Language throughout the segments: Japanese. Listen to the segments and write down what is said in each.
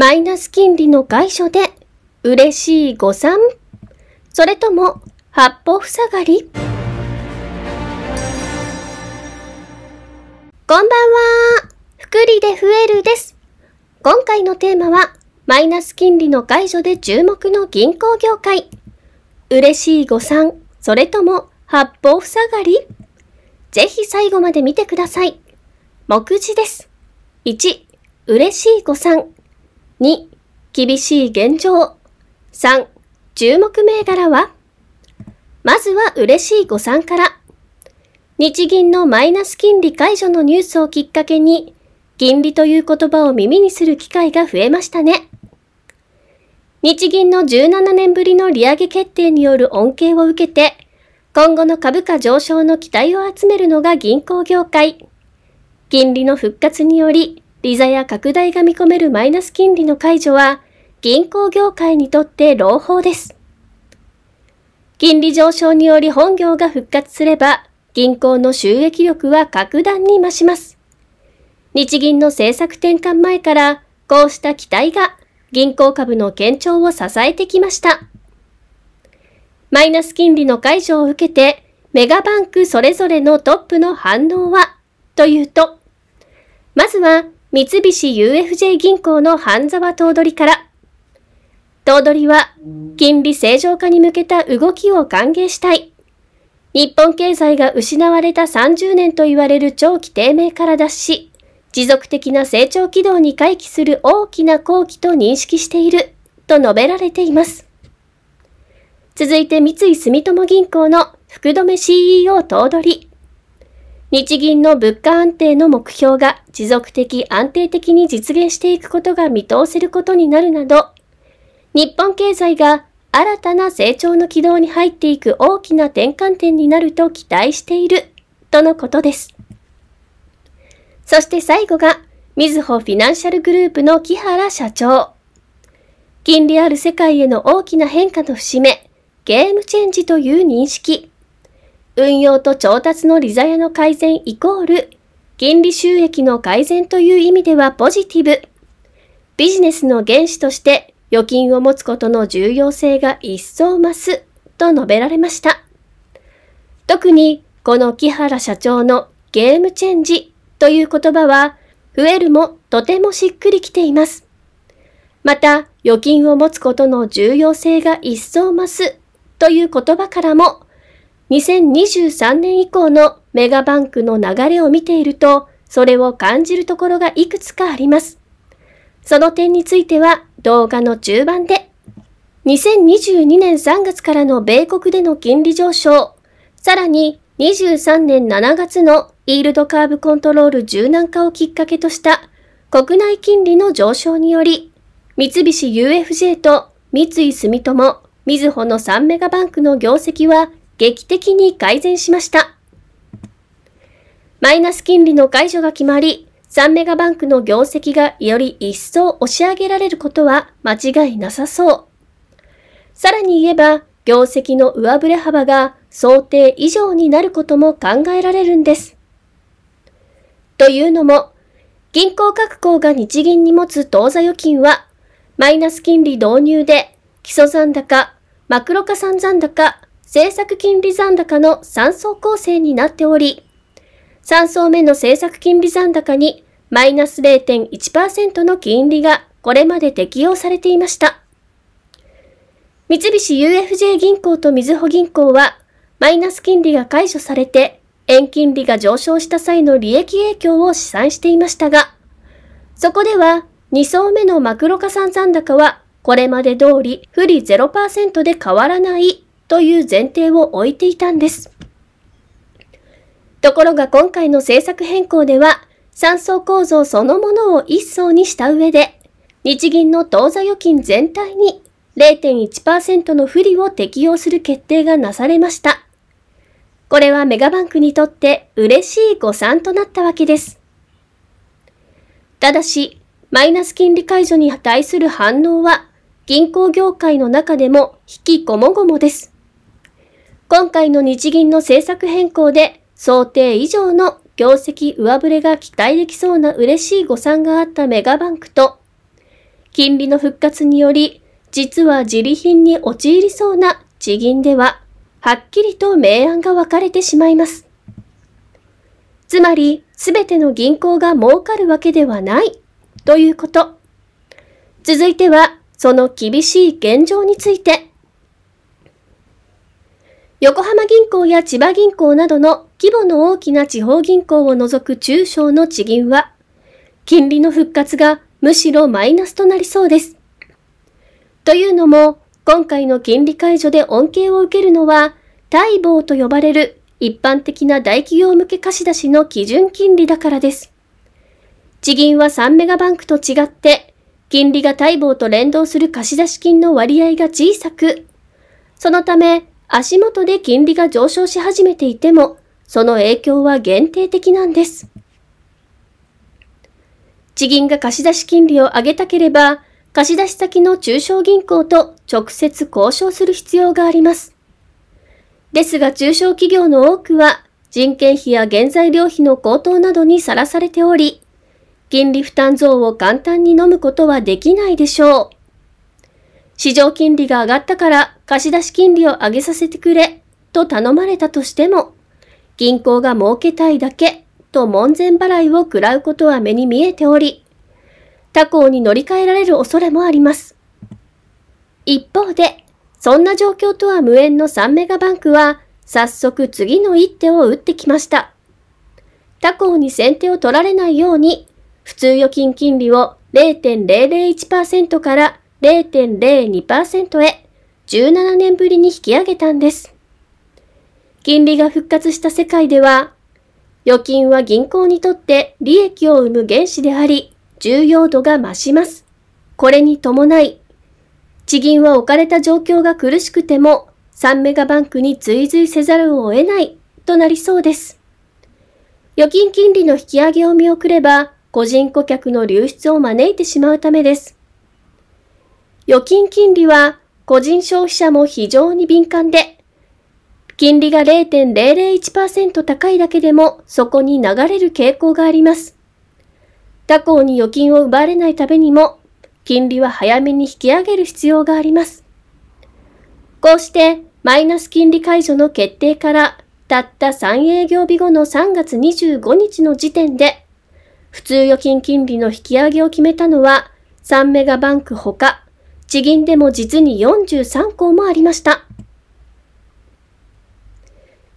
マイナス金利の解除で嬉しい誤算それとも八方塞がりこんばんは福利で増えるです。今回のテーマはマイナス金利の解除で注目の銀行業界。嬉しい誤算、それとも八方塞がりぜひ最後まで見てください。目次です。1、嬉しい誤算。2、厳しい現状。3、注目銘柄はまずは嬉しい誤算から。日銀のマイナス金利解除のニュースをきっかけに、金利という言葉を耳にする機会が増えましたね。日銀の17年ぶりの利上げ決定による恩恵を受けて、今後の株価上昇の期待を集めるのが銀行業界。金利の復活により、利ザや拡大が見込めるマイナス金利の解除は、銀行業界にとって朗報です。金利上昇により本業が復活すれば、銀行の収益力は格段に増します。日銀の政策転換前から、こうした期待が銀行株の堅調を支えてきました。マイナス金利の解除を受けて、メガバンクそれぞれのトップの反応はというと、まずは三菱 UFJ 銀行の半沢頭取から、頭取は金利正常化に向けた動きを歓迎したい。日本経済が失われた30年と言われる長期低迷から脱し、持続的な成長軌道に回帰する大きな好機と認識していると述べられています。続いて三井住友銀行の福留 CEO 頭取。日銀の物価安定の目標が持続的安定的に実現していくことが見通せることになるなど、日本経済が新たな成長の軌道に入っていく大きな転換点になると期待しているとのことです。そして最後が、みずほフィナンシャルグループの木原社長。金利ある世界への大きな変化の節目、ゲームチェンジという認識。運用と調達の利ザヤの改善イコール、金利収益の改善という意味ではポジティブ。ビジネスの原資として預金を持つことの重要性が一層増すと述べられました。特にこの木原社長のゲームチェンジという言葉は増えるもとてもしっくりきています。また預金を持つことの重要性が一層増すという言葉からも2023年以降のメガバンクの流れを見ていると、それを感じるところがいくつかあります。その点については動画の中盤で、2022年3月からの米国での金利上昇、さらに23年7月のイールドカーブコントロール柔軟化をきっかけとした国内金利の上昇により、三菱 UFJ と三井住友、みずほの3メガバンクの業績は劇的に改善しました。マイナス金利の解除が決まり、3メガバンクの業績がより一層押し上げられることは間違いなさそう。さらに言えば、業績の上振れ幅が想定以上になることも考えられるんです。というのも、銀行各行が日銀に持つ当座預金は、マイナス金利導入で基礎残高、マクロ化算残高、政策金利残高の3層構成になっており、3層目の政策金利残高にマイナス0.1%の金利がこれまで適用されていました。三菱 UFJ 銀行とみずほ銀行は、マイナス金利が解除されて、円金利が上昇した際の利益影響を試算していましたが、そこでは2層目のマクロ加算残高はこれまで通り不利0%で変わらないという前提を置いていたんです。ところが今回の政策変更では、3層構造そのものを1層にした上で、日銀の当座預金全体に0.1%の不利を適用する決定がなされました。これはメガバンクにとって嬉しい誤算となったわけです。ただし、マイナス金利解除に対する反応は、銀行業界の中でも引きこもごもです。今回の日銀の政策変更で想定以上の業績上振れが期待できそうな嬉しい誤算があったメガバンクと、金利の復活により、実は自利品に陥りそうな地銀では、はっきりと明暗が分かれてしまいます。つまり、すべての銀行が儲かるわけではない、ということ。続いては、その厳しい現状について、横浜銀行や千葉銀行などの規模の大きな地方銀行を除く中小の地銀は、金利の復活がむしろマイナスとなりそうです。というのも、今回の金利解除で恩恵を受けるのは、待望と呼ばれる一般的な大企業向け貸し出しの基準金利だからです。地銀は3メガバンクと違って、金利が待望と連動する貸出金の割合が小さく、そのため足元で金利が上昇し始めていても、その影響は限定的なんです。地銀が貸出金利を上げたければ、貸出先の中小銀行と直接交渉する必要があります。ですが中小企業の多くは人件費や原材料費の高騰などにさらされており、金利負担増を簡単に飲むことはできないでしょう。市場金利が上がったから貸出金利を上げさせてくれと頼まれたとしても、銀行が儲けたいだけと門前払いを食らうことは目に見えており、他行に乗り換えられる恐れもあります。一方で、そんな状況とは無縁の3メガバンクは、早速次の一手を打ってきました。他行に先手を取られないように、普通預金金利を0.001%から0.02%へ17年ぶりに引き上げたんです。金利が復活した世界では、預金は銀行にとって利益を生む原資であり、重要度が増します。これに伴い、地銀は置かれた状況が苦しくても、3メガバンクに追随せざるを得ないとなりそうです。預金金利の引き上げを見送れば、個人顧客の流出を招いてしまうためです。預金金利は個人消費者も非常に敏感で、金利が0.001%高いだけでもそこに流れる傾向があります。他行に預金を奪われないためにも、金利は早めに引き上げる必要があります。こうして、マイナス金利解除の決定からたった3営業日後の3月25日の時点で、普通預金金利の引き上げを決めたのは、3メガバンクほか、地銀でも実に43校もありました。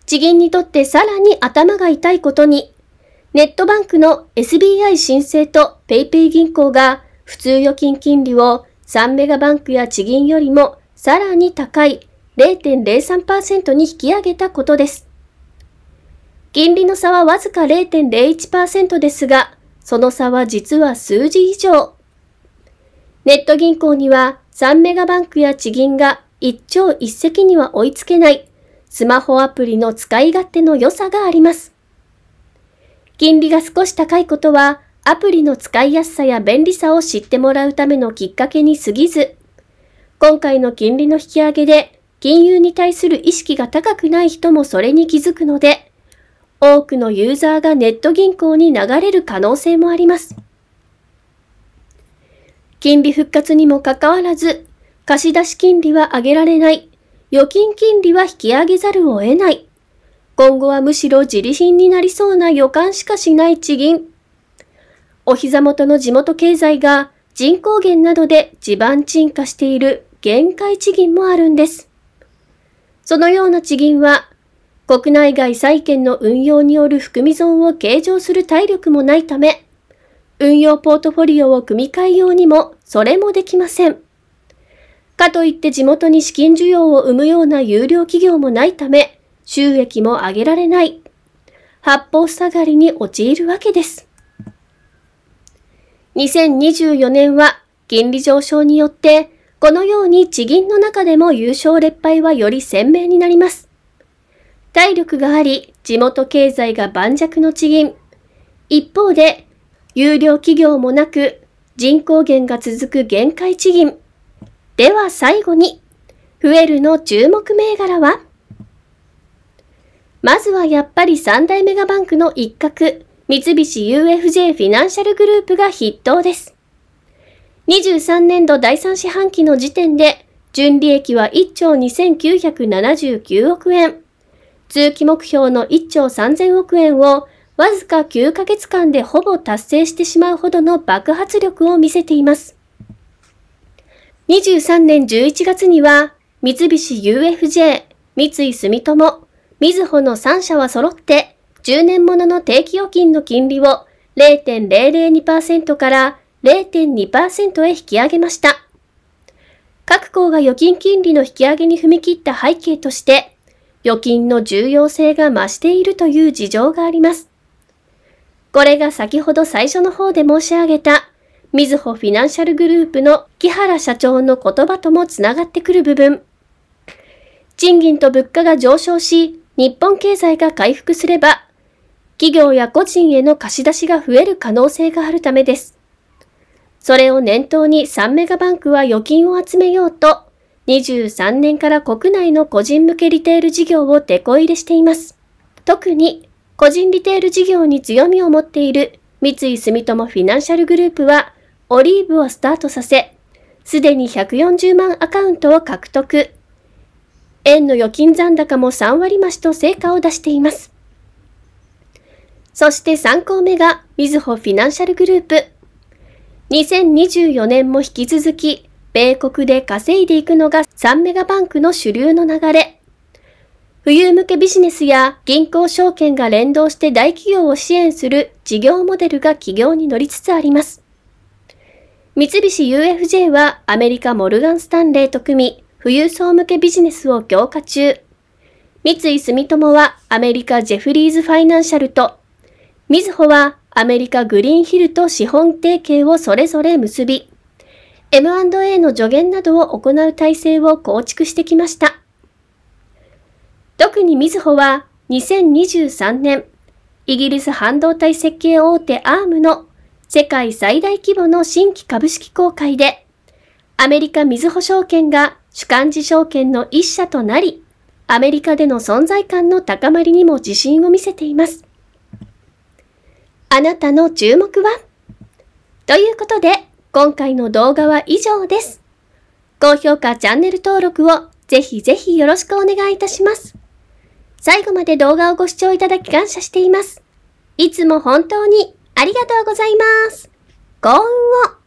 地銀にとってさらに頭が痛いことに、ネットバンクの SBI 申請と PayPay 銀行が普通預金金利を3メガバンクや地銀よりもさらに高い0.03%に引き上げたことです。金利の差はわずか0.01%ですが、その差は実は数字以上。ネット銀行には3メガバンクや地銀が一朝一夕には追いつけないスマホアプリの使い勝手の良さがあります。金利が少し高いことはアプリの使いやすさや便利さを知ってもらうためのきっかけに過ぎず、今回の金利の引き上げで金融に対する意識が高くない人もそれに気づくので、多くのユーザーがネット銀行に流れる可能性もあります。金利復活にもかかわらず、貸出金利は上げられない。預金金利は引き上げざるを得ない。今後はむしろ自利品になりそうな予感しかしない地銀。お膝元の地元経済が人口減などで地盤沈下している限界地銀もあるんです。そのような地銀は、国内外債券の運用による含み損を計上する体力もないため、運用ポートフォリオを組み替えようにも、それもできません。かといって地元に資金需要を生むような有料企業もないため、収益も上げられない。八方下がりに陥るわけです。2024年は金利上昇によって、このように地銀の中でも優勝劣敗はより鮮明になります。体力があり、地元経済が盤石の地銀。一方で、有料企業もなく、人口減が続く限界地銀。では最後に、増えるの注目銘柄はまずはやっぱり三大メガバンクの一角、三菱 UFJ フィナンシャルグループが筆頭です。23年度第3四半期の時点で、純利益は1兆2979億円。通期目標の1兆3000億円をわずか9ヶ月間でほぼ達成してしまうほどの爆発力を見せています。23年11月には、三菱 UFJ、三井住友、みずほの3社は揃って、10年ものの定期預金の金利を0.002%から0.2%へ引き上げました。各行が預金金利の引き上げに踏み切った背景として、預金の重要性が増しているという事情があります。これが先ほど最初の方で申し上げた、みずほフィナンシャルグループの木原社長の言葉ともつながってくる部分。賃金と物価が上昇し、日本経済が回復すれば、企業や個人への貸し出しが増える可能性があるためです。それを念頭に3メガバンクは預金を集めようと、23年から国内の個人向けリテール事業をデコ入れしています。特に個人リテール事業に強みを持っている三井住友フィナンシャルグループは、オリーブをスタートさせ、すでに140万アカウントを獲得。円の預金残高も3割増しと成果を出しています。そして3項目が、みずほフィナンシャルグループ。2024年も引き続き、米国で稼いでいくのが3メガバンクの主流の流れ。富裕向けビジネスや銀行証券が連動して大企業を支援する事業モデルが企業に乗りつつあります。三菱 UFJ はアメリカモルガン・スタンレーと組み、富裕層向けビジネスを強化中。三井住友はアメリカジェフリーズファイナンシャルと、みずほはアメリカグリーンヒルと資本提携をそれぞれ結び、M&A の助言などを行う体制を構築してきました。特にみずほは2023年、イギリス半導体設計大手アームの世界最大規模の新規株式公開で、アメリカみずほ証券が主幹事証券の一社となり、アメリカでの存在感の高まりにも自信を見せています。あなたの注目はということで、今回の動画は以上です。高評価、チャンネル登録をぜひぜひよろしくお願いいたします。最後まで動画をご視聴いただき感謝しています。いつも本当にありがとうございます。幸運を